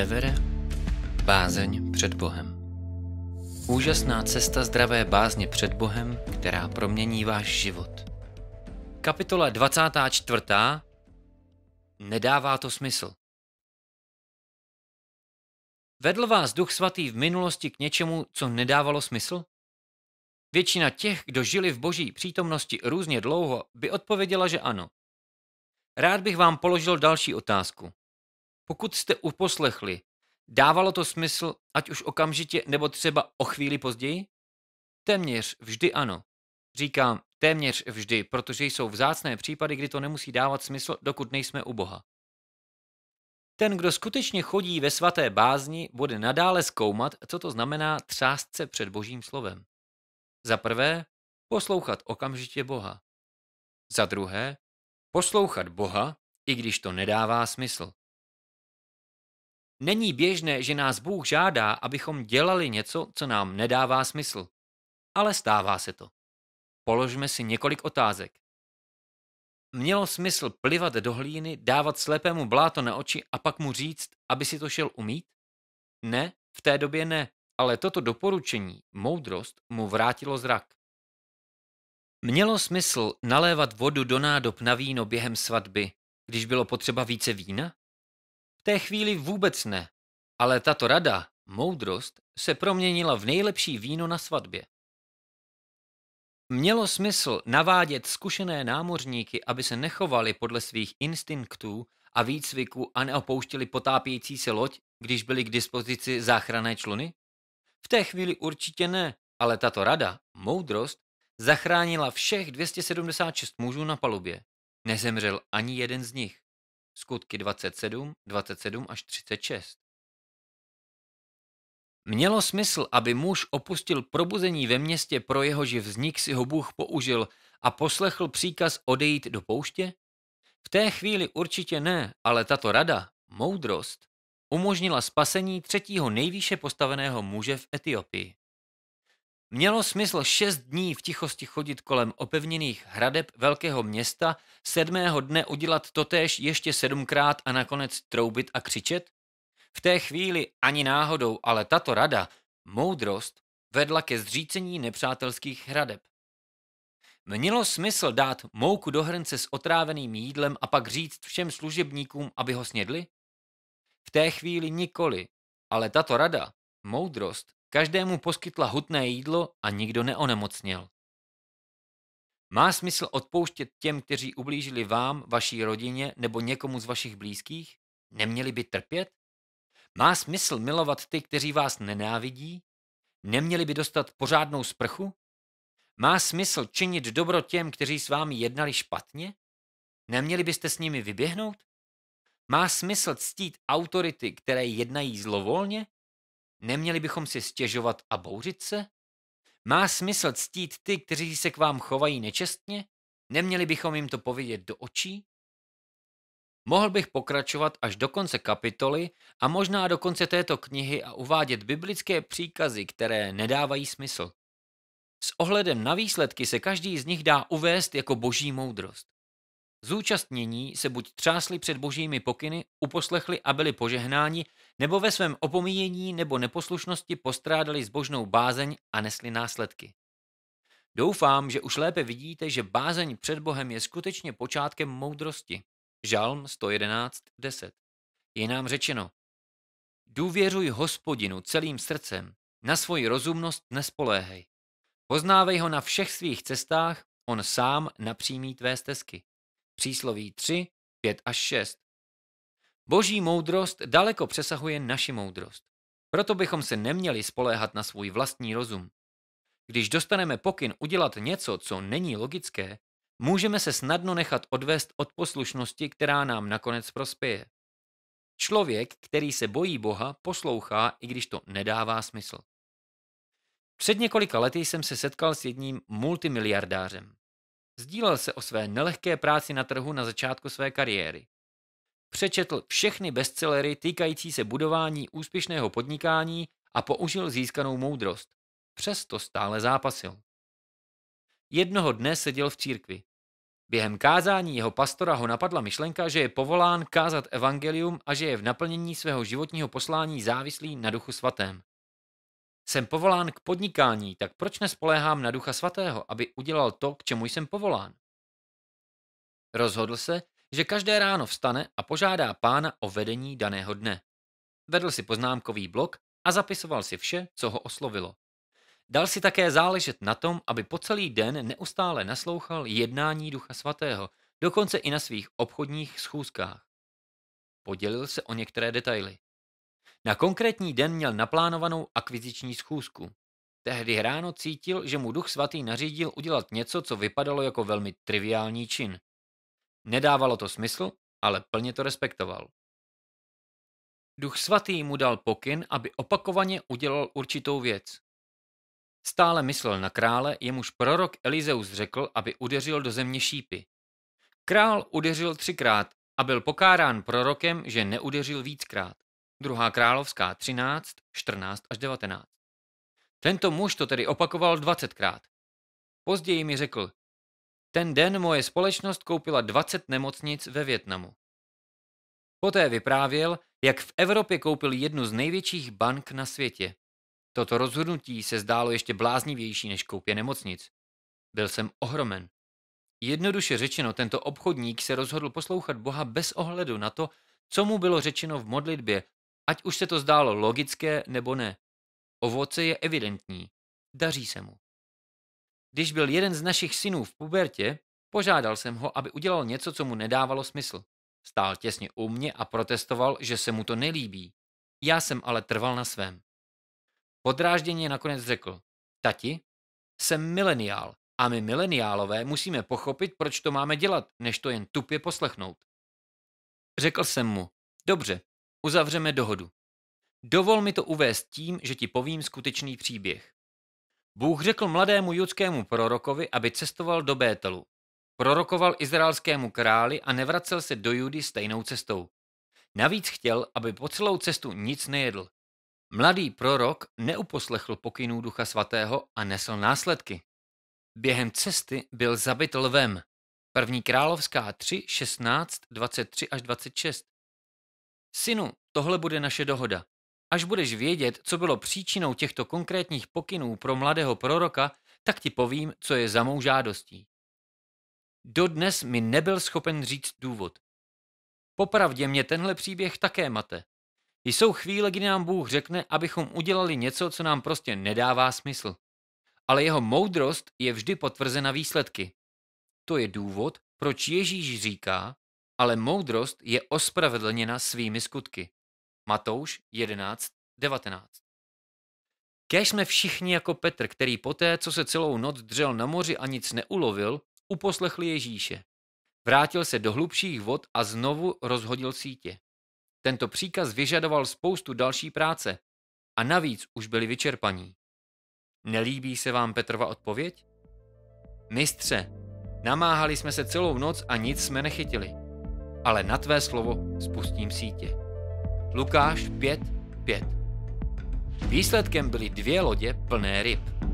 Bevere Bázeň před Bohem Úžasná cesta zdravé bázně před Bohem, která promění váš život. Kapitola 24. Nedává to smysl. Vedl vás Duch Svatý v minulosti k něčemu, co nedávalo smysl? Většina těch, kdo žili v boží přítomnosti různě dlouho, by odpověděla, že ano. Rád bych vám položil další otázku. Pokud jste uposlechli, dávalo to smysl, ať už okamžitě nebo třeba o chvíli později? Téměř vždy ano. Říkám téměř vždy, protože jsou vzácné případy, kdy to nemusí dávat smysl, dokud nejsme u Boha. Ten, kdo skutečně chodí ve svaté bázni, bude nadále zkoumat, co to znamená třást se před Božím slovem. Za prvé, poslouchat okamžitě Boha. Za druhé, poslouchat Boha, i když to nedává smysl. Není běžné, že nás Bůh žádá, abychom dělali něco, co nám nedává smysl. Ale stává se to. Položme si několik otázek. Mělo smysl plivat do hlíny, dávat slepému bláto na oči a pak mu říct, aby si to šel umít? Ne, v té době ne, ale toto doporučení, moudrost, mu vrátilo zrak. Mělo smysl nalévat vodu do nádob na víno během svatby, když bylo potřeba více vína? V té chvíli vůbec ne, ale tato rada, moudrost, se proměnila v nejlepší víno na svatbě. Mělo smysl navádět zkušené námořníky, aby se nechovali podle svých instinktů a výcviku a neopouštěli potápějící se loď, když byly k dispozici záchranné čluny? V té chvíli určitě ne, ale tato rada, moudrost, zachránila všech 276 mužů na palubě. Nezemřel ani jeden z nich skutky 27, 27 až 36. Mělo smysl, aby muž opustil probuzení ve městě, pro jehož vznik si ho Bůh použil a poslechl příkaz odejít do pouště? V té chvíli určitě ne, ale tato rada, moudrost, umožnila spasení třetího nejvýše postaveného muže v Etiopii. Mělo smysl šest dní v tichosti chodit kolem opevněných hradeb velkého města, sedmého dne udělat totéž ještě sedmkrát a nakonec troubit a křičet? V té chvíli ani náhodou, ale tato rada, moudrost, vedla ke zřícení nepřátelských hradeb. Mělo smysl dát mouku do hrnce s otráveným jídlem a pak říct všem služebníkům, aby ho snědli? V té chvíli nikoli, ale tato rada, moudrost, Každému poskytla hutné jídlo a nikdo neonemocněl. Má smysl odpouštět těm, kteří ublížili vám, vaší rodině nebo někomu z vašich blízkých? Neměli by trpět? Má smysl milovat ty, kteří vás nenávidí? Neměli by dostat pořádnou sprchu? Má smysl činit dobro těm, kteří s vámi jednali špatně? Neměli byste s nimi vyběhnout? Má smysl ctít autority, které jednají zlovolně? Neměli bychom si stěžovat a bouřit se? Má smysl ctít ty, kteří se k vám chovají nečestně? Neměli bychom jim to povědět do očí? Mohl bych pokračovat až do konce kapitoly a možná do konce této knihy a uvádět biblické příkazy, které nedávají smysl. S ohledem na výsledky se každý z nich dá uvést jako boží moudrost. Zúčastnění se buď třásli před božími pokyny, uposlechli a byli požehnáni, nebo ve svém opomíjení nebo neposlušnosti postrádali zbožnou bázeň a nesli následky. Doufám, že už lépe vidíte, že bázeň před Bohem je skutečně počátkem moudrosti. Žalm 111.10 Je nám řečeno, důvěřuj hospodinu celým srdcem, na svoji rozumnost nespoléhej. Poznávej ho na všech svých cestách, on sám napřímí tvé stezky. Přísloví 3, 5 až 6. Boží moudrost daleko přesahuje naši moudrost. Proto bychom se neměli spoléhat na svůj vlastní rozum. Když dostaneme pokyn udělat něco, co není logické, můžeme se snadno nechat odvést od poslušnosti, která nám nakonec prospěje. Člověk, který se bojí Boha, poslouchá, i když to nedává smysl. Před několika lety jsem se setkal s jedním multimiliardářem. Sdílel se o své nelehké práci na trhu na začátku své kariéry. Přečetl všechny bestsellery týkající se budování úspěšného podnikání a použil získanou moudrost. Přesto stále zápasil. Jednoho dne seděl v církvi. Během kázání jeho pastora ho napadla myšlenka, že je povolán kázat evangelium a že je v naplnění svého životního poslání závislý na duchu svatém. Jsem povolán k podnikání, tak proč nespoléhám na Ducha Svatého, aby udělal to, k čemu jsem povolán? Rozhodl se, že každé ráno vstane a požádá pána o vedení daného dne. Vedl si poznámkový blok a zapisoval si vše, co ho oslovilo. Dal si také záležet na tom, aby po celý den neustále naslouchal jednání Ducha Svatého, dokonce i na svých obchodních schůzkách. Podělil se o některé detaily. Na konkrétní den měl naplánovanou akviziční schůzku. Tehdy ráno cítil, že mu duch svatý nařídil udělat něco, co vypadalo jako velmi triviální čin. Nedávalo to smysl, ale plně to respektoval. Duch svatý mu dal pokyn, aby opakovaně udělal určitou věc. Stále myslel na krále, jemuž prorok Elizeus řekl, aby udeřil do země šípy. Král udeřil třikrát a byl pokárán prorokem, že neudeřil víckrát. Druhá královská 13, 14 až 19. Tento muž to tedy opakoval 20krát. Později mi řekl, ten den moje společnost koupila 20 nemocnic ve Větnamu. Poté vyprávěl, jak v Evropě koupil jednu z největších bank na světě. Toto rozhodnutí se zdálo ještě bláznivější než koupě nemocnic. Byl jsem ohromen. Jednoduše řečeno, tento obchodník se rozhodl poslouchat Boha bez ohledu na to, co mu bylo řečeno v modlitbě Ať už se to zdálo logické nebo ne, ovoce je evidentní. Daří se mu. Když byl jeden z našich synů v pubertě, požádal jsem ho, aby udělal něco, co mu nedávalo smysl. Stál těsně u mě a protestoval, že se mu to nelíbí. Já jsem ale trval na svém. Podrážděně nakonec řekl, tati, jsem mileniál a my mileniálové musíme pochopit, proč to máme dělat, než to jen tupě poslechnout. Řekl jsem mu, dobře, Uzavřeme dohodu. Dovol mi to uvést tím, že ti povím skutečný příběh. Bůh řekl mladému judskému prorokovi, aby cestoval do Bételu. Prorokoval izraelskému králi a nevracel se do Judy stejnou cestou. Navíc chtěl, aby po celou cestu nic nejedl. Mladý prorok neuposlechl pokynů Ducha Svatého a nesl následky. Během cesty byl zabit lvem. První královská 3, 16, 23 až 26. Synu, tohle bude naše dohoda. Až budeš vědět, co bylo příčinou těchto konkrétních pokynů pro mladého proroka, tak ti povím, co je za mou žádostí. Dodnes mi nebyl schopen říct důvod. Popravdě mě tenhle příběh také mate. Jsou chvíle, kdy nám Bůh řekne, abychom udělali něco, co nám prostě nedává smysl. Ale jeho moudrost je vždy potvrzena výsledky. To je důvod, proč Ježíš říká, ale moudrost je ospravedlněna svými skutky. Matouš 11.19 Kéž jsme všichni jako Petr, který poté, co se celou noc dřel na moři a nic neulovil, uposlechli Ježíše. Vrátil se do hlubších vod a znovu rozhodil sítě. Tento příkaz vyžadoval spoustu další práce a navíc už byli vyčerpaní. Nelíbí se vám Petrova odpověď? Mistře, namáhali jsme se celou noc a nic jsme nechytili ale na tvé slovo spustím sítě. Lukáš 5.5 Výsledkem byly dvě lodě plné ryb.